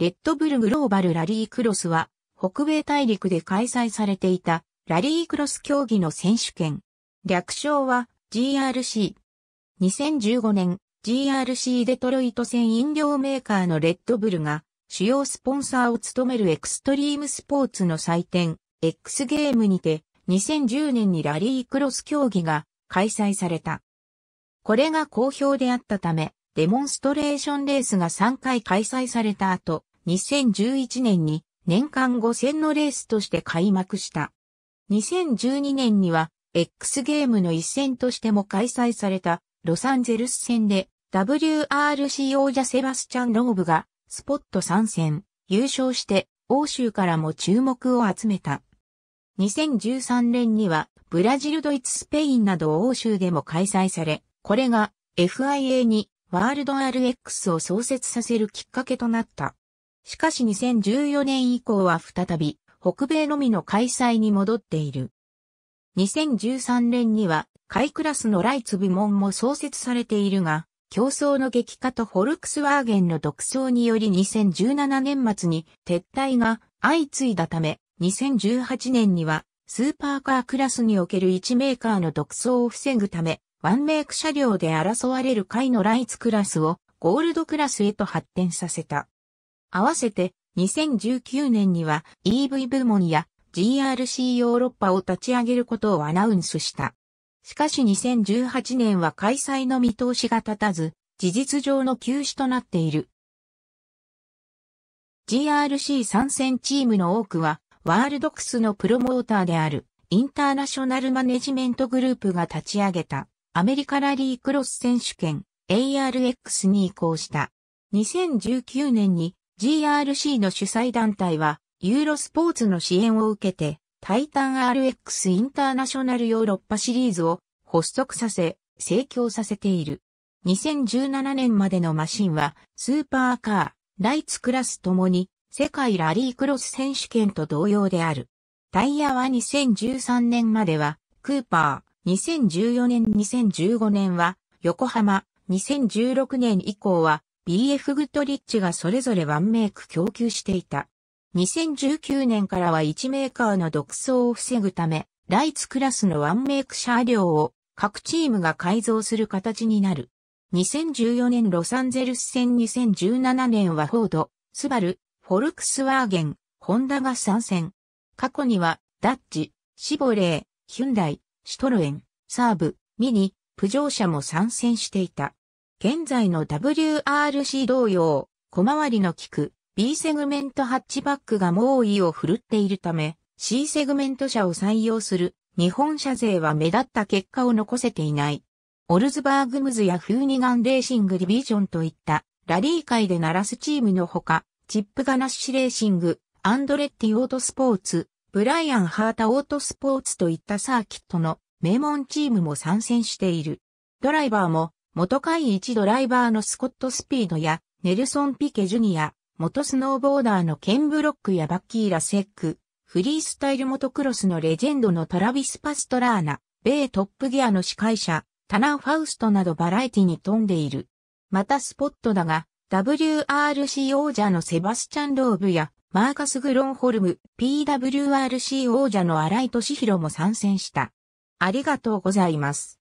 レッドブルグローバルラリークロスは、北米大陸で開催されていたラリークロス競技の選手権。略称は GRC。2015年、GRC デトロイト戦飲料メーカーのレッドブルが主要スポンサーを務めるエクストリームスポーツの祭典 X ゲームにて2010年にラリークロス競技が開催された。これが好評であったため、デモンストレーションレースが3回開催された後、2011年に年間5000のレースとして開幕した。2012年には X ゲームの一戦としても開催されたロサンゼルス戦で WRC 王者セバスチャン・ローブがスポット参戦、優勝して欧州からも注目を集めた。2013年にはブラジル、ドイツ、スペインなど欧州でも開催され、これが FIA にワールド RX を創設させるきっかけとなった。しかし2014年以降は再び、北米のみの開催に戻っている。2013年には、海クラスのライツ部門も創設されているが、競争の激化とフォルクスワーゲンの独走により2017年末に撤退が相次いだため、2018年にはスーパーカークラスにおける1メーカーの独走を防ぐため、ワンメイク車両で争われる回のライツクラスをゴールドクラスへと発展させた。合わせて2019年には EV 部門や GRC ヨーロッパを立ち上げることをアナウンスした。しかし2018年は開催の見通しが立たず、事実上の休止となっている。GRC 参戦チームの多くは、ワールドクスのプロモーターである、インターナショナルマネジメントグループが立ち上げた、アメリカラリークロス選手権、ARX に移行した。2019年に GRC の主催団体は、ユーロスポーツの支援を受けて、タイタン RX インターナショナルヨーロッパシリーズを発足させ、盛況させている。2017年までのマシンは、スーパーカー、ライツクラスともに、世界ラリークロス選手権と同様である。タイヤは2013年までは、クーパー、2014年2015年は、横浜、2016年以降は、BF グッドリッチがそれぞれワンメイク供給していた。2019年からは1メーカーの独走を防ぐため、ライツクラスのワンメイク車両を各チームが改造する形になる。2014年ロサンゼルス戦2017年はフォード、スバル、フォルクスワーゲン、ホンダが参戦。過去には、ダッジ、シボレー、ヒュンダイ、シトロエン、サーブ、ミニ、プジョー車も参戦していた。現在の WRC 同様、小回りの利く B セグメントハッチバックが猛威を振るっているため、C セグメント車を採用する日本車勢は目立った結果を残せていない。オルズバーグムズやフーニガンレーシングリビジョンといったラリー界で鳴らすチームのほか、チップガナッシュレーシング、アンドレッティオートスポーツ、ブライアン・ハータオートスポーツといったサーキットの名門チームも参戦している。ドライバーも元会一ドライバーのスコット・スピードや、ネルソン・ピケ・ジュニア、元スノーボーダーのケン・ブロックやバッキー・ラ・セック、フリースタイルモトクロスのレジェンドのトラビス・パストラーナ、米トップギアの司会者、タナン・ファウストなどバラエティに富んでいる。またスポットだが、WRC 王者のセバスチャン・ローブや、マーカス・グロンホルム、PWRC 王者の荒井敏弘も参戦した。ありがとうございます。